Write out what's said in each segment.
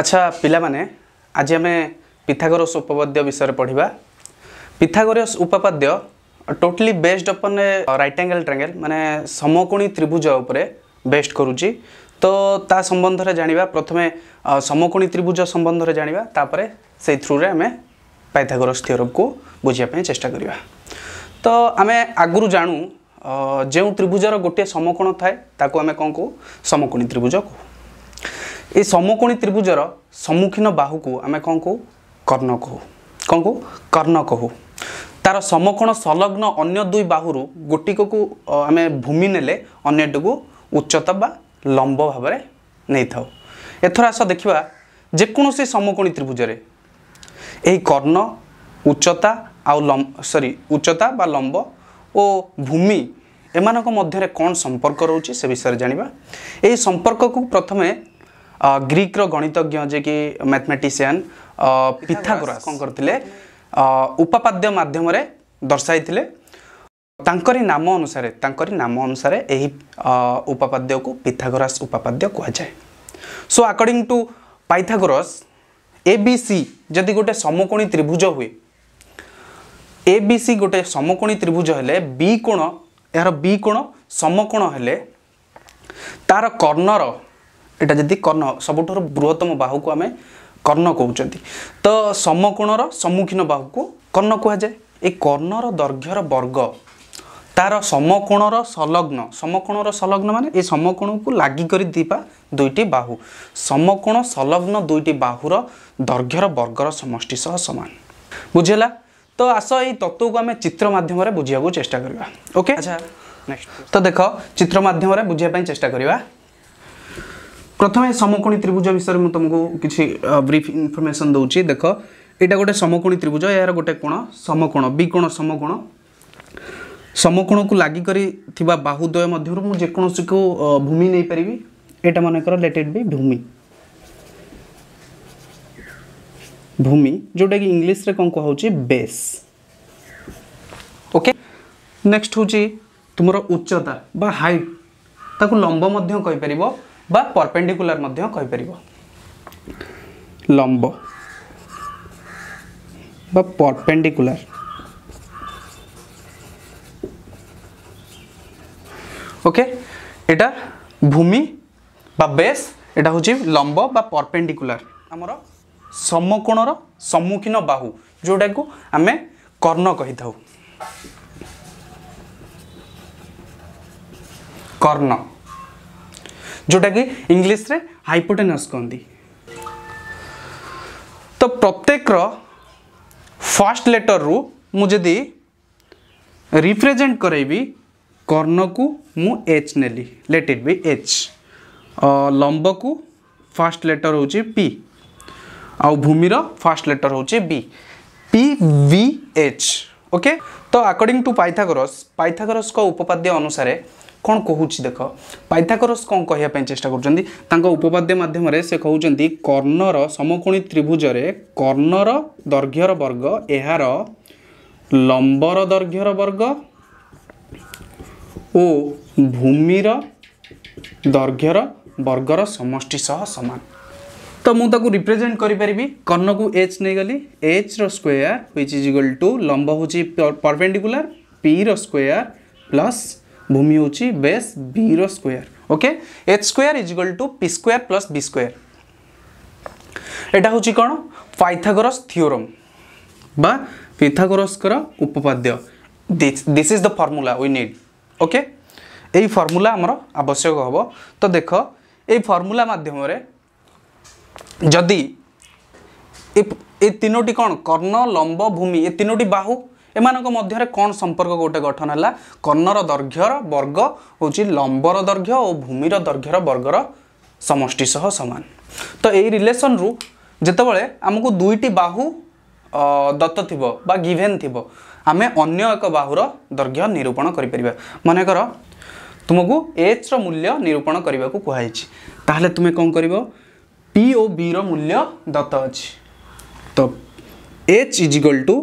ଆଚ୍ଛା ପିଲାମାନେ ଆଜି ଆମେ ପିଥାଗୋରସ୍ ଉପପାଦ୍ୟ ବିଷୟରେ ପଢ଼ିବା ପିଥାଗୋରସ୍ ଉପପାଦ୍ୟ totally based upon a right angle triangle ମାନେ ସମକୋଣୀ ତ୍ରିଭୁଜ ଉପରେ ବେଷ୍ଟ କରୁଛି ତ ତା ସମ୍ବନ୍ଧରେ ଜାଣିବା ପ୍ରଥମେ ସମକୋଣୀ ତ୍ରିଭୁଜ ସମ୍ବନ୍ଧରେ ଜାଣିବା ତାପରେ ସେଇ ଥ୍ରୁରେ ଆମେ ପାଇଥାଗୋରସ୍ ଥିଅରକୁ ବୁଝିବା ପାଇଁ ଚେଷ୍ଟା କରିବା ତ ଆମେ ଆଗରୁ ଜାଣୁ ଯେଉଁ ତ୍ରିଭୁଜର ଗୋଟିଏ ସମକୋଣ ଥାଏ ତାକୁ ଆମେ କ'ଣ କହୁ ସମକୋଣୀ ତ୍ରିଭୁଜ କହୁ ଏ ସମକୋଣୀ ତ୍ରିଭୁଜର ସମ୍ମୁଖୀନ ବାହୁକୁ ଆମେ କ'ଣ କହୁ କର୍ଣ୍ଣ କହୁ କ'ଣ କହୁ କର୍ଣ୍ଣ କହୁ ତା'ର ସମକୋଣ ସଂଲଗ୍ନ ଅନ୍ୟ ଦୁଇ ବାହୁରୁ ଗୋଟିକକୁ ଆମେ ଭୂମି ନେଲେ ଅନ୍ୟଟିକୁ ଉଚ୍ଚତା ବା ଲମ୍ବ ଭାବରେ ନେଇଥାଉ ଏଥର ଆସ ଦେଖିବା ଯେକୌଣସି ସମକୋଣୀ ତ୍ରିଭୁଜରେ ଏହି କର୍ଣ୍ଣ ଉଚ୍ଚତା ଆଉ ସରି ଉଚ୍ଚତା ବା ଲମ୍ବ ଓ ଭୂମି ଏମାନଙ୍କ ମଧ୍ୟରେ କ'ଣ ସମ୍ପର୍କ ରହୁଛି ସେ ବିଷୟରେ ଜାଣିବା ଏହି ସମ୍ପର୍କକୁ ପ୍ରଥମେ ଗ୍ରୀକ୍ର ଗଣିତଜ୍ଞ ଯେ କି ମ୍ୟାଥମେଟିସିଆନ୍ ପିଥାଗୋରାସ୍ କ'ଣ କରିଥିଲେ ଉପପାଦ୍ୟ ମାଧ୍ୟମରେ ଦର୍ଶାଇଥିଲେ ତାଙ୍କରି ନାମ ଅନୁସାରେ ତାଙ୍କରି ନାମ ଅନୁସାରେ ଏହି ଉପପାଦ୍ୟକୁ ପିଥାଗୋରାସ୍ ଉପପାଦ୍ୟ କୁହାଯାଏ so according to Pythagoras A B C ଯଦି ଗୋଟେ ସମକୋଣୀ ତ୍ରିଭୁଜ ହୁଏ ଏ ବି ସି ଗୋଟେ ସମକୋଣୀ ତ୍ରିଭୁଜ ହେଲେ ବି କୋଣ ଏହାର ବି କୋଣ ସମକୋଣ ହେଲେ ତାର କର୍ଣ୍ଣର ଏଇଟା ଯଦି କର୍ଣ୍ଣ ସବୁଠାରୁ ବୃହତ୍ତମ ବାହୁକୁ ଆମେ କର୍ଣ୍ଣ କହୁଛନ୍ତି ତ ସମକୋଣର ସମ୍ମୁଖୀନ ବାହୁକୁ କର୍ଣ୍ଣ କୁହାଯାଏ ଏ କର୍ଣ୍ଣର ଦୈର୍ଘ୍ୟର ବର୍ଗ ତା'ର ସମକୋଣର ସଂଲଗ୍ନ ସମକୋଣର ସଂଲଗ୍ନ ମାନେ ଏ ସମକୋଣକୁ ଲାଗିକରି ଥିବା ଦୁଇଟି ବାହୁ ସମକୋଣ ସଂଲଗ୍ନ ଦୁଇଟି ବାହୁର ଦୈର୍ଘ୍ୟର ବର୍ଗର ସମଷ୍ଟି ସହ ସମାନ ବୁଝିହେଲା ତ ଆସ ଏଇ ତତ୍ତ୍ୱକୁ ଆମେ ଚିତ୍ର ମାଧ୍ୟମରେ ବୁଝିବାକୁ ଚେଷ୍ଟା କରିବା ଓକେ ଆଚ୍ଛା ନେକ୍ସଟ ତ ଦେଖ ଚିତ୍ର ମାଧ୍ୟମରେ ବୁଝିବା ପାଇଁ ଚେଷ୍ଟା କରିବା ପ୍ରଥମେ ସମକୋଣୀ ତ୍ରିଭୁଜ ବିଷୟରେ ମୁଁ ତୁମକୁ କିଛି ବ୍ରିଫ୍ ଇନଫର୍ମେସନ୍ ଦେଉଛି ଦେଖ ଏଇଟା ଗୋଟେ ସମକୋଣୀ ତ୍ରିଭୁଜ ଏହାର ଗୋଟେ କୋଣ ସମକୋଣ ବିକୋଣ ସମକୋଣ ସମକୋଣକୁ ଲାଗିକରି ଥିବା ବାହୁଦ୍ୱୟ ମଧ୍ୟରୁ ମୁଁ ଯେକୌଣସିକୁ ଭୂମି ନେଇପାରିବି ଏଇଟା ମନେକର ଲେଟେଡ଼୍ ବି ଭୂମି ଭୂମି ଯେଉଁଟାକି ଇଂଲିଶରେ କ'ଣ କୁହାହେଉଛି ବେସ୍ ଓକେ ନେକ୍ସଟ୍ ହେଉଛି ତୁମର ଉଚ୍ଚତା ବା ହାଇଟ୍ ତାକୁ ଲମ୍ବ ମଧ୍ୟ କହିପାରିବ বা ପରପେଣ୍ଡିକୁଲାର ମଧ୍ୟ କହିପାରିବ ଲମ୍ବ বা ପରପେଣ୍ଡିକୁଲାର ওকে এটা ভূমি বা বেস এটা হচ্ছে লম্ব বা পরপেন্ডিকুলার আমার সমকোণর সম্মুখীন বাহু যেটা আমি কর্ণ কই থাকু কর্ণ ଯେଉଁଟାକି ଇଂଲିଶରେ ହାଇପୋଟେନସ୍ କହନ୍ତି ତ ପ୍ରତ୍ୟେକର ଫାର୍ଷ୍ଟ ଲେଟରରୁ ମୁଁ ଯଦି ରିପ୍ରେଜେଣ୍ଟ କରାଇବି କର୍ଣ୍ଣକୁ ମୁଁ ଏଚ୍ ନେଲି ଲେଟ୍ ଇଟ୍ ବି ଏଚ୍ ଲମ୍ବକୁ ଫାର୍ଷ୍ଟ ଲେଟର ହେଉଛି ପି ଆଉ ଭୂମିର ଫାର୍ଷ୍ଟ ଲେଟର ହେଉଛି B P V H okay ତ ଆକର୍ଡିଂ ଟୁ ପାଇଥାଗୋରସ୍ ପାଇଥାଗୋରସ୍ଙ୍କ ଉପପାଦ୍ୟ ଅନୁସାରେ କ'ଣ କହୁଛି ଦେଖ ପାଇଥାକରସ୍ କ'ଣ କହିବା ପାଇଁ ଚେଷ୍ଟା କରୁଛନ୍ତି ତାଙ୍କ ଉପବାଦ୍ୟ ମାଧ୍ୟମରେ ସେ କହୁଛନ୍ତି କର୍ଣ୍ଣର ସମକୋଣୀ ତ୍ରିଭୁଜରେ କର୍ଣ୍ଣର ଦୈର୍ଘ୍ୟର ବର୍ଗ ଏହାର ଲମ୍ବର ଦୈର୍ଘ୍ୟର ବର୍ଗ ଓ ଭୂମିର ଦୈର୍ଘ୍ୟର ବର୍ଗର ସମଷ୍ଟି ସହ ସମାନ ତ ମୁଁ ତାକୁ ରିପ୍ରେଜେଣ୍ଟ କରିପାରିବି କର୍ଣ୍ଣକୁ ଏଚ୍ ନେଇଗଲି ଏଚ୍ର square which is equal to ଲମ୍ବ ହେଉଛି ପରପେଣ୍ଡିକୁଲାର ପିର ସ୍କୋୟାର୍ ପ୍ଲସ୍ भूमि हूँ बेस बीर square okay H square is equal to P square plus B square এটা হচ্ছে কোণ পাইথাগোরাস থিওরম বা পিথাগোরাসর উপপাদ্য this is the formula we need okay এই ফর্মুলা আমার আবশ্যক হব তো দেখ এই ফর্মুলা মাধ্যমে যদি এই তিনোটি কোণ কর্ণ লম্ব ভূমি এ তিনোটি বাহু एमा मध्य सम्पर्क गोटे गठन होला कर्णर दर्घ्यर वर्ग हौ लंबर दर्घ्य दैर्घ्य भूमिर दर्घ्यर वर्गर समष्टि सह समान तो यही रिलेशन रु जेबे आमु दुईटी बाहु दत्त थियो बा गिभेन थियो आमे अन्य एक बाहु दर्घ्य दैघ निरूपण गरिपर मनकर तमकु एच र मूल्य निरूपणु कहाइ तुमे कन् पी वि र मूल्य दत्त तो एच इज इक्वल टू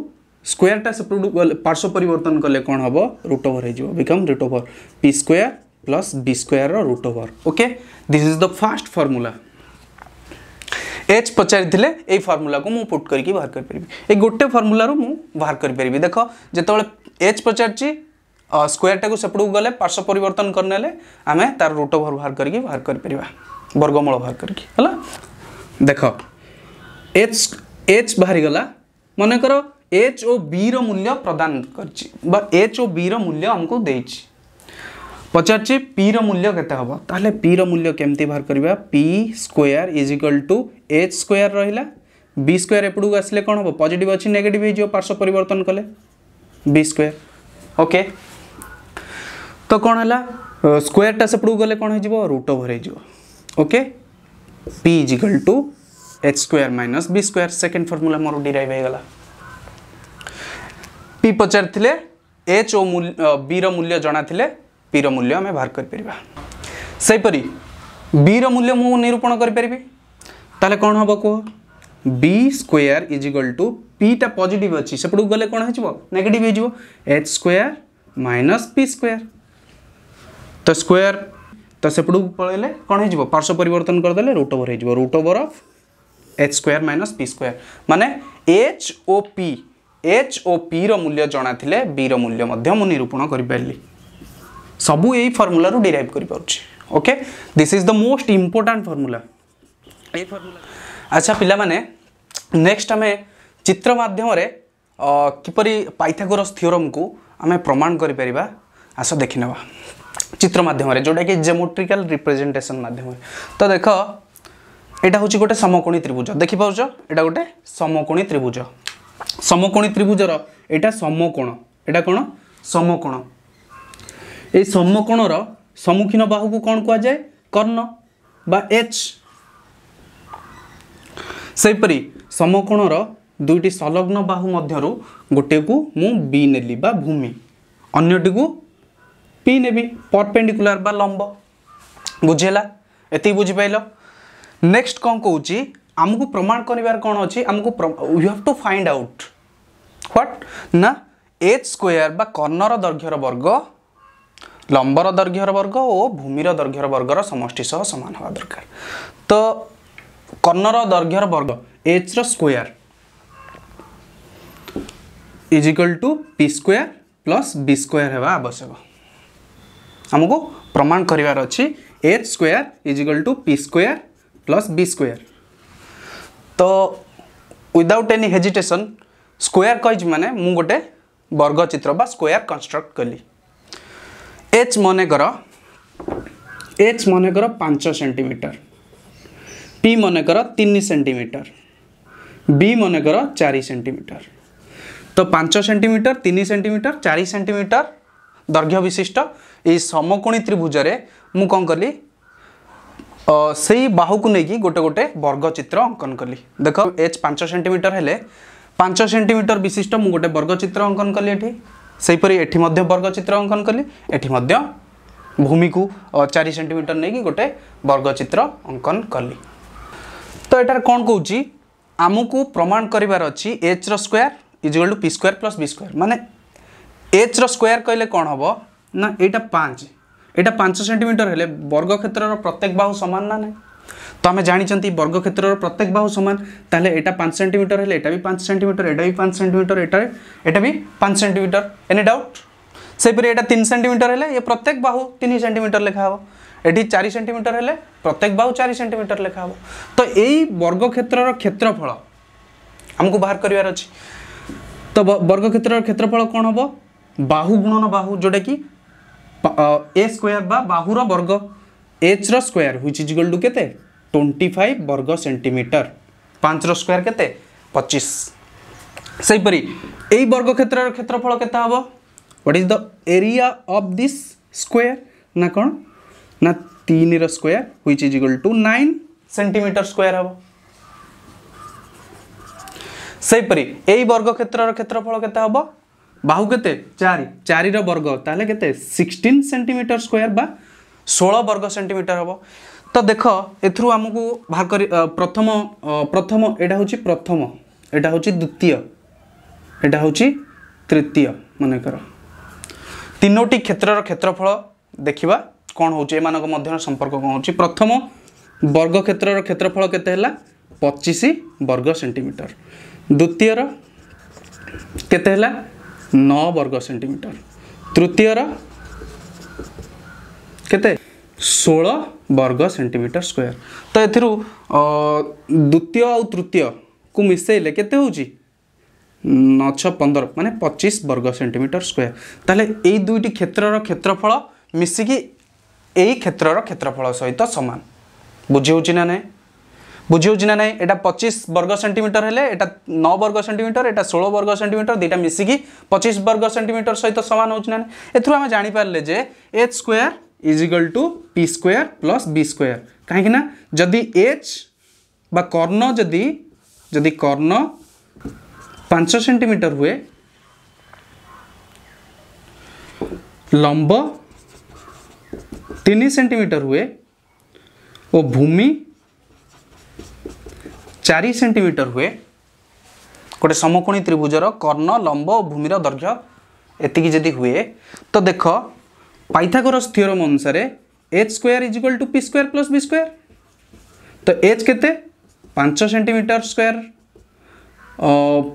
ସ୍କୋୟାରଟା से पार्श्व ପାର୍ଶ୍ୱ ପରିବର୍ତ୍ତନ କଲେ କ'ଣ ହେବ ରୁଟ୍ ଓଭର ହେଇଯିବ become root over P square plus B ସ୍କୋୟାରର root over okay this is the H पचारि ए फर्मुला को मुझे पुट करके बाहर कर ए गोटे फर्मुलू मुझे बाहर कर देख जो एच पचार स्क्टा को सेपट को गले पार्श्व परिवर्तन करने आम तार रुट ओवर बाहर करके बाहर कर वर्गमूल बाहर करके देख एच एच बाहरी गला मनकर एच ओ बी रूल्य प्रदान करच ओ बी रूल्य आमको दे पचार पी रूल्य के हम ताल पी रूल्य केमती बाहर करवा P square is equal to H square रहा बी स्क्वयर एपटू आसे कौन हम पजिट अच्छी नेगेटिव हो पार्श्व परिवर्तन कले बी ओके तो कौन है स्क्वयरटा सेपट गले कौन हो रुट ओवर होके P equal to H square minus B square second formula more derive हो पी पचार एच ओ बी रूल्य जना थे पी रूल्य आम बाहर करपरि बी रूल्य मु निरूपण करें ताले कौन हम कह B square is equal to पीटा पजिट अच्छी सेपट गले कौन होगेट नेगेट हो H square minus P square तो स्क्वयर तो सेपट पलैले कौन हो पार्श्व परिवर्तन करदे रूट ओवर हो root over of H square minus P square माने एच ओ पी ଏଚ୍ ଓ ପିର ମୂଲ୍ୟ ଜଣାଥିଲେ ବିର ମୂଲ୍ୟ ମଧ୍ୟ ମୁଁ ନିରୂପଣ କରିପାରିଲି ସବୁ ଏଇ ଫର୍ମୁଲାରୁ ଡିରାଇଭ୍ କରିପାରୁଛି okay this is the most important formula ଏଇ ଫର୍ମୁଲା ଆଚ୍ଛା ପିଲାମାନେ ନେକ୍ସଟ ଆମେ ଚିତ୍ର ମାଧ୍ୟମରେ କିପରି ପାଇଥାଗୋରସ୍ ଥିଓରମ୍କୁ ଆମେ ପ୍ରମାଣ କରିପାରିବା ଆସ ଦେଖିନେବା ଚିତ୍ର ମାଧ୍ୟମରେ ଯେଉଁଟାକି ଜେମୋଟ୍ରିକାଲ ରିପ୍ରେଜେଣ୍ଟେସନ୍ ମାଧ୍ୟମରେ ତ ଦେଖ এটা হচ্ছে গোটে সমকোণী ত্রিভুজ দেখিপারছ এটা গোটে সমকোণী ত্রিভুজ ସମକୋଣୀ ତ୍ରିଭୁଜର ଏଇଟା ସମକୋଣ ଏଇଟା କ'ଣ ସମକୋଣ ଏଇ ସମକୋଣର ସମ୍ମୁଖୀନ ବାହୁକୁ କ'ଣ କୁହାଯାଏ କର୍ଣ୍ଣ ବା ଏଚ୍ ସେହିପରି ସମକୋଣର ଦୁଇଟି ସଂଲଗ୍ନ ବାହୁ ମଧ୍ୟରୁ ଗୋଟିଏକୁ ମୁଁ ବି ନେଲି ବା ଭୂମି ଅନ୍ୟଟିକୁ ପି ନେବି ପରପେଣ୍ଡିକୁଲାର ବା ଲମ୍ବ ବୁଝିହେଲା ଏତିକି ବୁଝିପାରିଲ ନେକ୍ସଟ କ'ଣ କହୁଛି आमको प्रमाण करार कौन अच्छे आमको you have to find out what ना एच स्क्वयर बा कर्णर दैर्घ्यर वर्ग लंबर दैर्घ्यर वर्ग और भूमिर दैर्घ्यर वर्गर समष्टि सह सामान हवा दरकार तो कर्णर दैर्घ्यर वर्ग एच रोयर is equal to P square plus B square होगा आवश्यक आमको प्रमाण करार अच्छी H square is equal to P square plus B square तो विदाउट एनी हेजिटेसन स्क्वायर कहीज मैंने मुझे गोटे वर्ग चित्र कन्स्ट्रक्ट कली एच मनेकर एच मनेकर पांच सेंटीमीटर पी मनेकर तीन सेंटीमीटर बी मनेकर चार सेमिटर तो पांच सेमिटर तीन सेमिटर चार सेमिटर दर्घ्य विशिष्ट ये समकोणी त्रिभुज कौन कली सही गोटे गोटे वर्ग चित्र अंकन कि देख एच पाँच सेन्टिमिटर हो पाँच सेन्टिमिटर विशिष्ट म गए बर्गचित् अङ्कन कि एपरि अंकन वर्गचित् अङ्कन कि भूमि को चार सेन्टिमिटर नै गएर बर्गचित् अङ्कन कि तमु प्रमाण गरेर एच र square is to P square plus B square मन एच र स्क्यर कहिले ना एटा पाँच এটা পাঁচ সেটিমিটর হলে বর্গক্ষেত্রর প্রত্যেক বাহু সমান না না তো আমি জাঁচান বর্গক্ষেত্রর প্রত্যেক বাহু সমান তাহলে এটা পাঁচ সেটিমিটর হলে এটা বি পাঁচ সেটিমিটর এটা বি পাঁচ সেটিমিটর এটা এটা বি পাঁচ সেটিমিটর এনি ডাউট ସେହିପରି ଏଇଟା ତିନି ସେଣ୍ଟିମିଟର ହେଲେ ଏ ପ୍ରତ୍ୟେକ ବାହୁ ତିନି ସେଣ୍ଟିମିଟର ଲେଖା ହେବ ଏଠି ଚାରି ସେଣ୍ଟିମିଟର ହେଲେ ପ୍ରତ୍ୟେକ ବାହୁ ଚାରି ସେଣ୍ଟିମିଟର ଲେଖା ହେବ ତ ଏଇ ବର୍ଗକ୍ଷେତ୍ରର କ୍ଷେତ୍ରଫଳ ଆମକୁ ବାହାର କରିବାର ଅଛି ତ ବର୍ଗକ୍ଷେତ୍ରର କ୍ଷେତ୍ରଫଳ କ'ଣ ହେବ ବାହୁ ଗୁଣନ ବାହୁ ଯେଉଁଟାକି ए स्क्वयर बा बाहूर वर्ग एच र square which is equal to के ट्वेंटी फाइव वर्ग सेंटीमीटर पाँच र स्क्वयर के पचिश সেইপরি এই বর্গক্ষেত্রর ক্ষেত্রফল কত হব what is the area of this square না কোণ না তিনর square which is equal to nine centimetre square হব সেইপরি এই বর্গক্ষেত্রর ক্ষেত্রফল কত হব ବାହୁ କେତେ ଚାରି ଚାରିର ବର୍ଗ ତାହେଲେ କେତେ ସିକ୍ସଟିନ୍ ସେଣ୍ଟିମିଟର ସ୍କୋୟାର ବା ଷୋହଳ ବର୍ଗ ସେଣ୍ଟିମିଟର ହେବ ତ ଦେଖ ଏଥିରୁ ଆମକୁ ବାହାର କରି ପ୍ରଥମ ପ୍ରଥମ ଏଇଟା ହେଉଛି ପ୍ରଥମ ଏଇଟା ହେଉଛି ଦ୍ୱିତୀୟ ଏଇଟା ହେଉଛି ତୃତୀୟ ମନେକର ତିନୋଟି କ୍ଷେତ୍ରର କ୍ଷେତ୍ରଫଳ ଦେଖିବା କ'ଣ ହେଉଛି ଏମାନଙ୍କ ମଧ୍ୟରେ ସମ୍ପର୍କ କ'ଣ ହେଉଛି ପ୍ରଥମ ବର୍ଗ କ୍ଷେତ୍ରର କ୍ଷେତ୍ରଫଳ କେତେ ହେଲା ପଚିଶ ବର୍ଗ ସେଣ୍ଟିମିଟର ଦ୍ୱିତୀୟର କେତେ ହେଲା नौ वर्ग सेंटीमीटर तृतीय रते षोल वर्ग सेंटीमीटर स्क्वायर तो यूर द्वितीय आृतीय को मिसेले के छ पंदर माने पचीस वर्ग सेंटीमीटर स्क्वायर तेल ये दुईटी क्षेत्र क्षेत्रफल मिसिकी क्षेत्र क्षेत्रफल सहित सामान बुझे ना नहीं बुझेना ना ये पचीस वर्ग सेमिटर है यहाँ नौ वर्ग सेमिटर एटा षोल वर्ग सेमिटर दुटा मिसिक पचीस वर्ग सेमिटर सहित तो सामान होना एथु आम जापारे H square is equal to P square plus B square कहीं जदि एच बा कर्ण जदि जदि कर्ण पांच सेमिटर हुए लंब तीन सेमिटर हुए और भूमि चार सेमिटर हुए गोटे समकोणी त्रिभुज कर्ण लंब और भूमि दर्घ्य जदि हुए तो देख पाइथागोर थीरम अनुसार H square is equal to P square plus B square तो एच के पांच सेमिटर स्क्वयर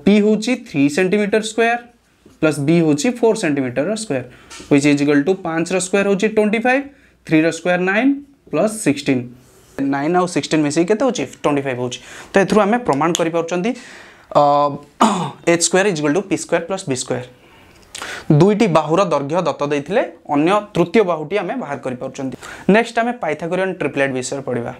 पी हूँ three centimetre square plus B हूँ फोर सेमिटर स्क्वयर हुई इजिक्वाल टू पाँच रक्वयर हूँ twenty five three square nine plus sixteen nine আউ sixteen মিশিকি কেতে হচ্ছে টোয়েন্টি ফাইভ হচ্ছে তো এর আমি প্রমাণ করে পাচ্ছেন H square is to P square plus B square দুইটি বাহুর দৈর্ঘ্য দত্ত দিয়ে অন্য তৃতীয় বাহুটি আমি বাহার করে পাচ্ছেন নেক্সট আমি পাইথাগোরিয়ান ট্রিপ্লেট বিষয়ে পড়া